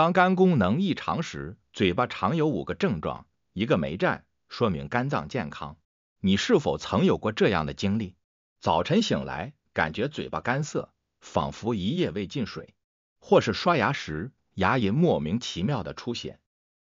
当肝功能异常时，嘴巴常有五个症状，一个没占，说明肝脏健康。你是否曾有过这样的经历？早晨醒来感觉嘴巴干涩，仿佛一夜未进水，或是刷牙时牙龈莫名其妙的出血。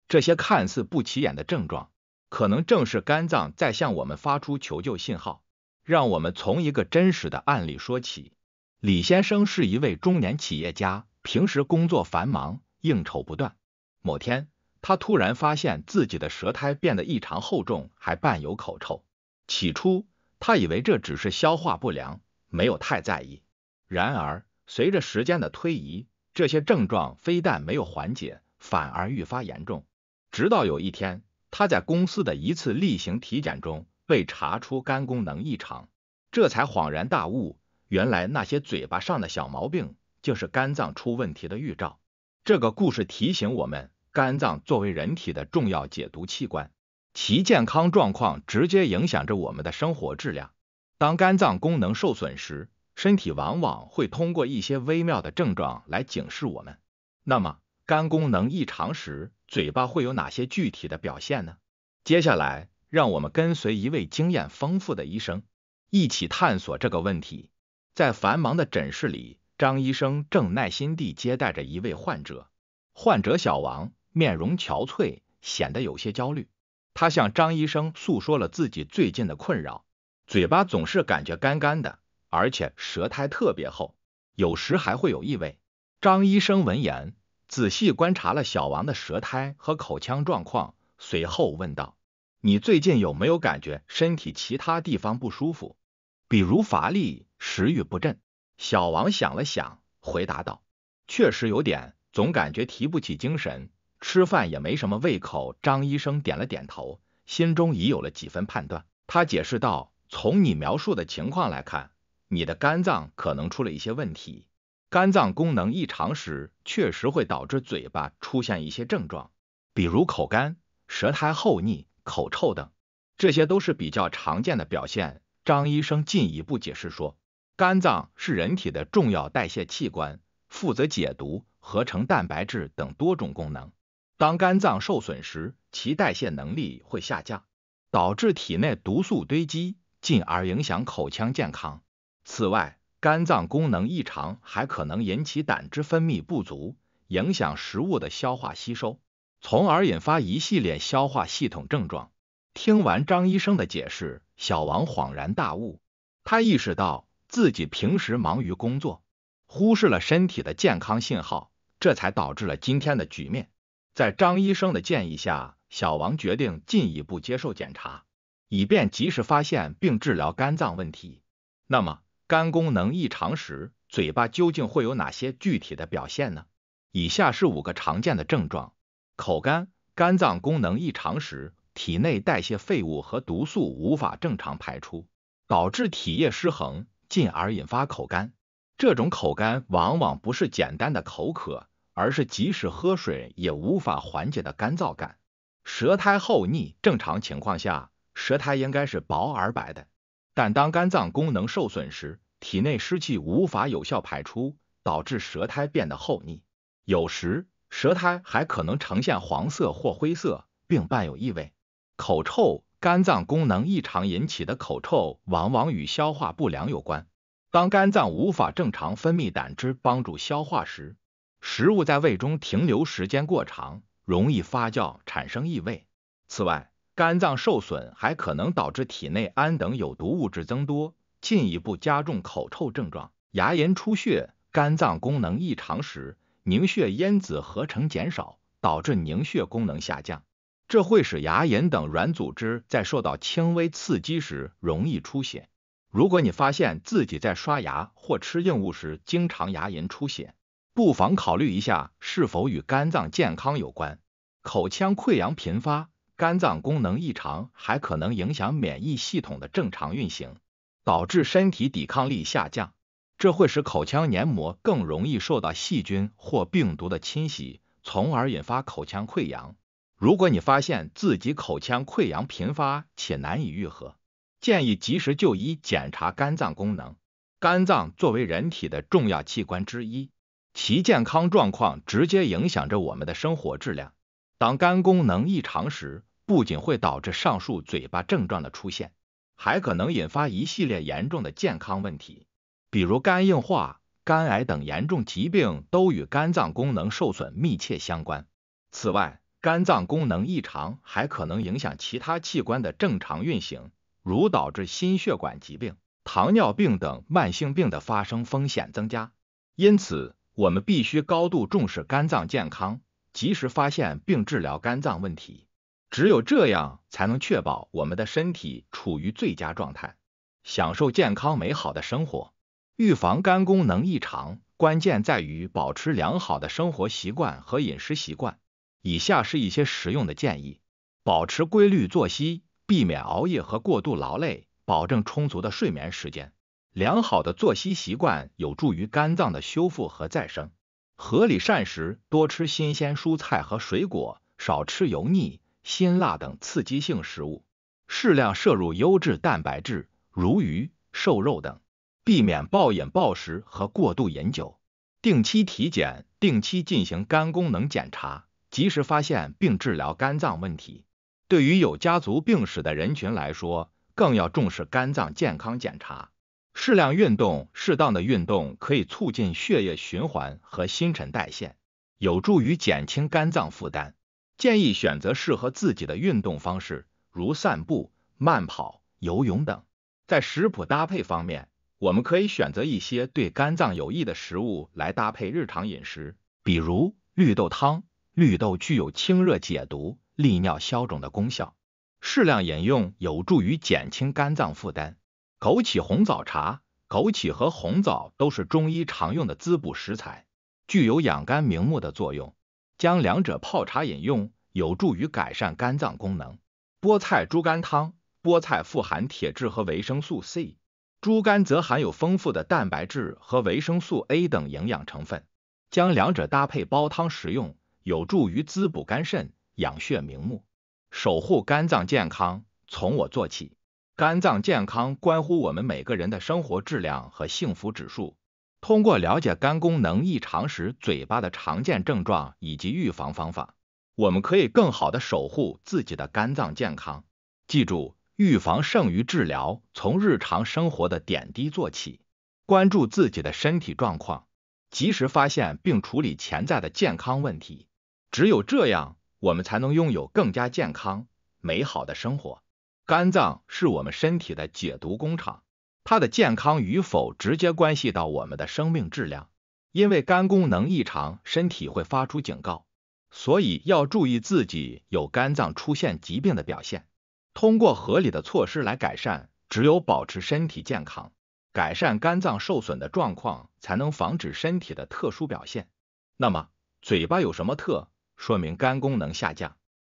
这些看似不起眼的症状，可能正是肝脏在向我们发出求救信号。让我们从一个真实的案例说起。李先生是一位中年企业家，平时工作繁忙。应酬不断。某天，他突然发现自己的舌苔变得异常厚重，还伴有口臭。起初，他以为这只是消化不良，没有太在意。然而，随着时间的推移，这些症状非但没有缓解，反而愈发严重。直到有一天，他在公司的一次例行体检中被查出肝功能异常，这才恍然大悟：原来那些嘴巴上的小毛病，竟是肝脏出问题的预兆。这个故事提醒我们，肝脏作为人体的重要解毒器官，其健康状况直接影响着我们的生活质量。当肝脏功能受损时，身体往往会通过一些微妙的症状来警示我们。那么，肝功能异常时，嘴巴会有哪些具体的表现呢？接下来，让我们跟随一位经验丰富的医生，一起探索这个问题。在繁忙的诊室里。张医生正耐心地接待着一位患者，患者小王面容憔悴，显得有些焦虑。他向张医生诉说了自己最近的困扰：嘴巴总是感觉干干的，而且舌苔特别厚，有时还会有异味。张医生闻言，仔细观察了小王的舌苔和口腔状况，随后问道：“你最近有没有感觉身体其他地方不舒服？比如乏力、食欲不振？”小王想了想，回答道：“确实有点，总感觉提不起精神，吃饭也没什么胃口。”张医生点了点头，心中已有了几分判断。他解释道：“从你描述的情况来看，你的肝脏可能出了一些问题。肝脏功能异常时，确实会导致嘴巴出现一些症状，比如口干、舌苔厚腻、口臭等，这些都是比较常见的表现。”张医生进一步解释说。肝脏是人体的重要代谢器官，负责解毒、合成蛋白质等多种功能。当肝脏受损时，其代谢能力会下降，导致体内毒素堆积，进而影响口腔健康。此外，肝脏功能异常还可能引起胆汁分泌不足，影响食物的消化吸收，从而引发一系列消化系统症状。听完张医生的解释，小王恍然大悟，他意识到。自己平时忙于工作，忽视了身体的健康信号，这才导致了今天的局面。在张医生的建议下，小王决定进一步接受检查，以便及时发现并治疗肝脏问题。那么，肝功能异常时，嘴巴究竟会有哪些具体的表现呢？以下是五个常见的症状：口干。肝脏功能异常时，体内代谢废物和毒素无法正常排出，导致体液失衡。进而引发口干，这种口干往往不是简单的口渴，而是即使喝水也无法缓解的干燥感。舌苔厚腻，正常情况下，舌苔应该是薄而白的，但当肝脏功能受损时，体内湿气无法有效排出，导致舌苔变得厚腻。有时，舌苔还可能呈现黄色或灰色，并伴有异味、口臭。肝脏功能异常引起的口臭，往往与消化不良有关。当肝脏无法正常分泌胆汁帮助消化时，食物在胃中停留时间过长，容易发酵产生异味。此外，肝脏受损还可能导致体内氨等有毒物质增多，进一步加重口臭症状。牙龈出血，肝脏功能异常时，凝血因子合成减少，导致凝血功能下降。这会使牙龈等软组织在受到轻微刺激时容易出血。如果你发现自己在刷牙或吃硬物时经常牙龈出血，不妨考虑一下是否与肝脏健康有关。口腔溃疡频发、肝脏功能异常，还可能影响免疫系统的正常运行，导致身体抵抗力下降。这会使口腔黏膜更容易受到细菌或病毒的侵袭，从而引发口腔溃疡。如果你发现自己口腔溃疡频发且难以愈合，建议及时就医检查肝脏功能。肝脏作为人体的重要器官之一，其健康状况直接影响着我们的生活质量。当肝功能异常时，不仅会导致上述嘴巴症状的出现，还可能引发一系列严重的健康问题，比如肝硬化、肝癌等严重疾病都与肝脏功能受损密切相关。此外，肝脏功能异常还可能影响其他器官的正常运行，如导致心血管疾病、糖尿病等慢性病的发生风险增加。因此，我们必须高度重视肝脏健康，及时发现并治疗肝脏问题。只有这样，才能确保我们的身体处于最佳状态，享受健康美好的生活。预防肝功能异常，关键在于保持良好的生活习惯和饮食习惯。以下是一些实用的建议：保持规律作息，避免熬夜和过度劳累，保证充足的睡眠时间。良好的作息习惯有助于肝脏的修复和再生。合理膳食，多吃新鲜蔬菜和水果，少吃油腻、辛辣等刺激性食物。适量摄入优质蛋白质，如鱼、瘦肉等，避免暴饮暴食和过度饮酒。定期体检，定期进行肝功能检查。及时发现并治疗肝脏问题，对于有家族病史的人群来说，更要重视肝脏健康检查。适量运动，适当的运动可以促进血液循环和新陈代谢，有助于减轻肝脏负担。建议选择适合自己的运动方式，如散步、慢跑、游泳等。在食谱搭配方面，我们可以选择一些对肝脏有益的食物来搭配日常饮食，比如绿豆汤。绿豆具有清热解毒、利尿消肿的功效，适量饮用有助于减轻肝脏负担。枸杞红枣茶，枸杞和红枣都是中医常用的滋补食材，具有养肝明目的作用。将两者泡茶饮用，有助于改善肝脏功能。菠菜猪肝汤，菠菜富含铁质和维生素 C，猪肝则含有丰富的蛋白质和维生素 A 等营养成分。将两者搭配煲汤食用。有助于滋补肝肾、养血明目，守护肝脏健康，从我做起。肝脏健康关乎我们每个人的生活质量和幸福指数。通过了解肝功能异常时嘴巴的常见症状以及预防方法，我们可以更好的守护自己的肝脏健康。记住，预防胜于治疗，从日常生活的点滴做起，关注自己的身体状况，及时发现并处理潜在的健康问题。只有这样，我们才能拥有更加健康、美好的生活。肝脏是我们身体的解毒工厂，它的健康与否直接关系到我们的生命质量。因为肝功能异常，身体会发出警告，所以要注意自己有肝脏出现疾病的表现。通过合理的措施来改善，只有保持身体健康，改善肝脏受损的状况，才能防止身体的特殊表现。那么，嘴巴有什么特？说明肝功能下降。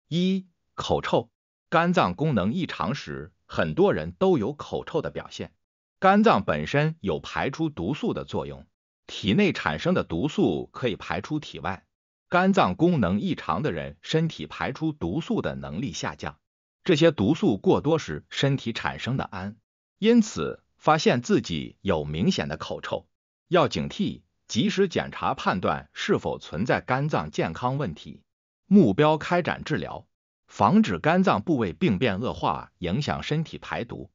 一口臭，肝脏功能异常时，很多人都有口臭的表现。肝脏本身有排出毒素的作用，体内产生的毒素可以排出体外。肝脏功能异常的人，身体排出毒素的能力下降，这些毒素过多时，身体产生的氨，因此发现自己有明显的口臭，要警惕。及时检查判断是否存在肝脏健康问题，目标开展治疗，防止肝脏部位病变恶化，影响身体排毒。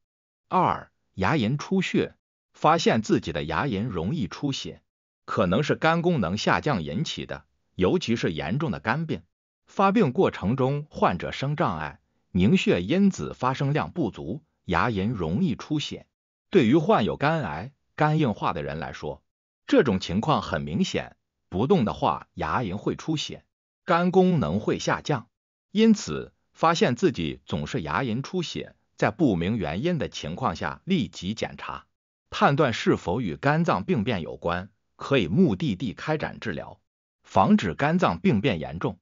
二、牙龈出血，发现自己的牙龈容易出血，可能是肝功能下降引起的，尤其是严重的肝病。发病过程中，患者生障碍，凝血因子发生量不足，牙龈容易出血。对于患有肝癌、肝硬化的人来说。这种情况很明显，不动的话牙龈会出血，肝功能会下降。因此，发现自己总是牙龈出血，在不明原因的情况下，立即检查，判断是否与肝脏病变有关，可以目的地开展治疗，防止肝脏病变严重。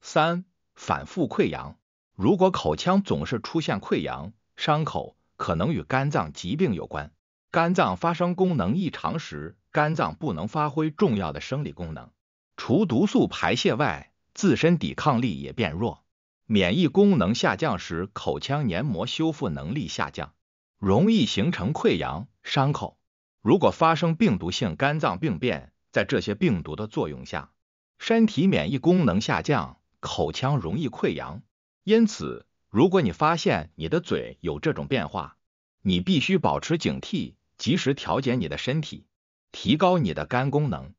三、反复溃疡，如果口腔总是出现溃疡，伤口可能与肝脏疾病有关。肝脏发生功能异常时。肝脏不能发挥重要的生理功能，除毒素排泄外，自身抵抗力也变弱，免疫功能下降时，口腔黏膜修复能力下降，容易形成溃疡、伤口。如果发生病毒性肝脏病变，在这些病毒的作用下，身体免疫功能下降，口腔容易溃疡。因此，如果你发现你的嘴有这种变化，你必须保持警惕，及时调节你的身体。提高你的肝功能。